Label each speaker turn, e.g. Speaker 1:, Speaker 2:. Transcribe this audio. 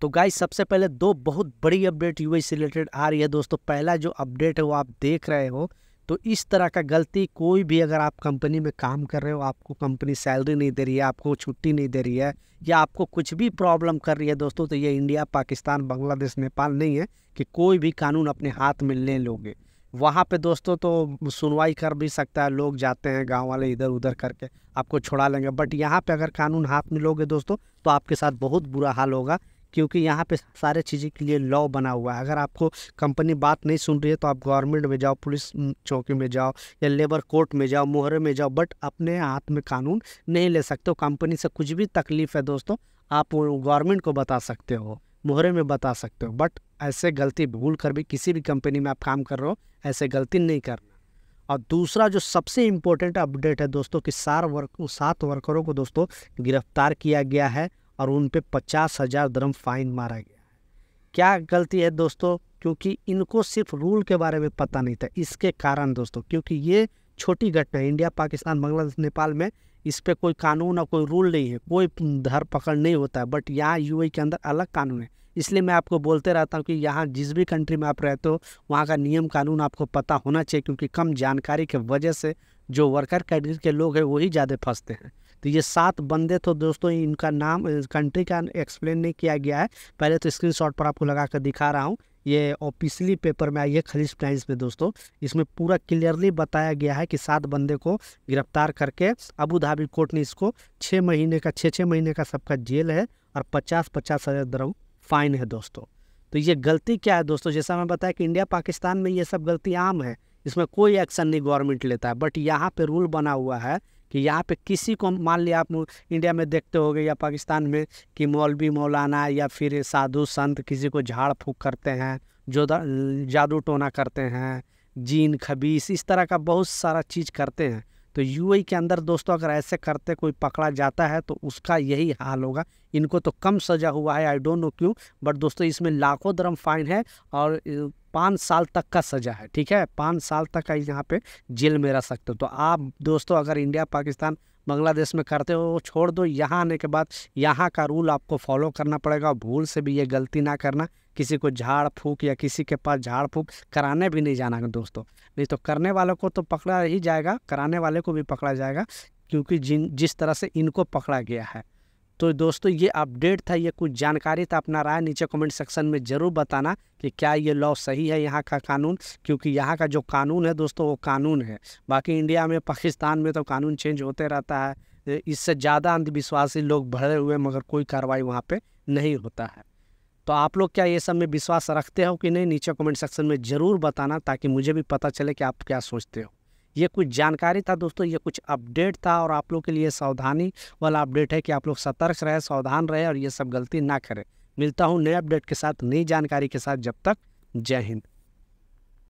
Speaker 1: तो गाइस सबसे पहले दो बहुत बड़ी अपडेट यू से रिलेटेड आ रही है दोस्तों पहला जो अपडेट है वो आप देख रहे हो तो इस तरह का गलती कोई भी अगर आप कंपनी में काम कर रहे हो आपको कंपनी सैलरी नहीं दे रही है आपको छुट्टी नहीं दे रही है या आपको कुछ भी प्रॉब्लम कर रही है दोस्तों तो ये इंडिया पाकिस्तान बांग्लादेश नेपाल नहीं है कि कोई भी कानून अपने हाथ में ले लोगे वहाँ पे दोस्तों तो सुनवाई कर भी सकता है लोग जाते हैं गांव वाले इधर उधर करके आपको छोड़ा लेंगे बट यहाँ पे अगर कानून हाथ में लोगे दोस्तों तो आपके साथ बहुत बुरा हाल होगा क्योंकि यहाँ पे सारे चीज़ें के लिए लॉ बना हुआ है अगर आपको कंपनी बात नहीं सुन रही है तो आप गवर्नमेंट में जाओ पुलिस चौकी में जाओ या लेबर कोर्ट में जाओ मोहरे में जाओ बट अपने हाथ में कानून नहीं ले सकते हो कंपनी से कुछ भी तकलीफ है दोस्तों आप गवर्नमेंट को बता सकते हो मोहरे में बता सकते हो बट ऐसे गलती भूल कर भी किसी भी कंपनी में आप काम कर रहे हो ऐसे गलती नहीं करना और दूसरा जो सबसे इम्पोर्टेंट अपडेट है दोस्तों कि सार वर्क सात वर्करों को दोस्तों गिरफ्तार किया गया है और उन पर पचास हज़ार दरम फाइन मारा गया क्या गलती है दोस्तों क्योंकि इनको सिर्फ रूल के बारे में पता नहीं था इसके कारण दोस्तों क्योंकि ये छोटी घटना है इंडिया पाकिस्तान बांग्लादेश नेपाल में इस पर कोई कानून और कोई रूल नहीं है कोई धर पकड़ नहीं होता है बट यहाँ यू के अंदर अलग कानून है इसलिए मैं आपको बोलते रहता हूँ कि यहाँ जिस भी कंट्री में आप रहते हो वहाँ का नियम कानून आपको पता होना चाहिए क्योंकि कम जानकारी के वजह से जो वर्कर कैटगरी के लोग हैं वही ज़्यादा फंसते हैं तो ये सात बंदे तो दोस्तों इनका नाम कंट्री का एक्सप्लेन नहीं किया गया है पहले तो स्क्रीन पर आपको लगा कर दिखा रहा हूँ ये ऑफिसली पेपर में आई है खलीज प्राइज में दोस्तों इसमें पूरा क्लियरली बताया गया है कि सात बंदे को गिरफ्तार करके अबू धाबी कोर्ट ने इसको छः महीने का छः छः महीने का सबका जेल है और पचास पचास हज़ार दर फाइन है दोस्तों तो ये गलती क्या है दोस्तों जैसा मैं बताया कि इंडिया पाकिस्तान में ये सब गलती आम है इसमें कोई एक्शन नहीं गवर्नमेंट लेता है बट यहाँ पर रूल बना हुआ है कि यहाँ पे किसी को मान लिया आप इंडिया में देखते हो या पाकिस्तान में कि मौलवी मौलाना या फिर साधु संत किसी को झाड़ फूक करते हैं जो जादू टोना करते हैं जीन खबीस इस तरह का बहुत सारा चीज़ करते हैं तो यू के अंदर दोस्तों अगर ऐसे करते कोई पकड़ा जाता है तो उसका यही हाल होगा इनको तो कम सजा हुआ है आई डोंट नो क्यों बट दोस्तों इसमें लाखों दरम फाइन है और पाँच साल तक का सज़ा है ठीक है पाँच साल तक का यहाँ पे जेल में रह सकते हो तो आप दोस्तों अगर इंडिया पाकिस्तान बांग्लादेश में करते हो वो छोड़ दो यहाँ आने के बाद यहाँ का रूल आपको फॉलो करना पड़ेगा भूल से भी ये गलती ना करना किसी को झाड़ फूक या किसी के पास झाड़ फूक कराने भी नहीं जाना दोस्तों नहीं तो करने वालों को तो पकड़ा ही जाएगा कराने वाले को भी पकड़ा जाएगा क्योंकि जिन जिस तरह से इनको पकड़ा गया है तो दोस्तों ये अपडेट था ये कुछ जानकारी था अपना राय नीचे कमेंट सेक्शन में ज़रूर बताना कि क्या ये लॉ सही है यहाँ का कानून क्योंकि यहाँ का जो कानून है दोस्तों वो कानून है बाकी इंडिया में पाकिस्तान में तो कानून चेंज होते रहता है इससे ज़्यादा अंधविश्वासी लोग भरे हुए मगर कोई कार्रवाई वहाँ पर नहीं होता है तो आप लोग क्या ये सब में विश्वास रखते हो कि नहीं नीचे कमेंट सेक्शन में ज़रूर बताना ताकि मुझे भी पता चले कि आप क्या सोचते हो ये कुछ जानकारी था दोस्तों ये कुछ अपडेट था और आप लोग के लिए सावधानी वाला अपडेट है कि आप लोग सतर्क रहे सावधान रहे और ये सब गलती ना करें मिलता हूँ नए अपडेट के साथ नई जानकारी के साथ जब तक जय हिंद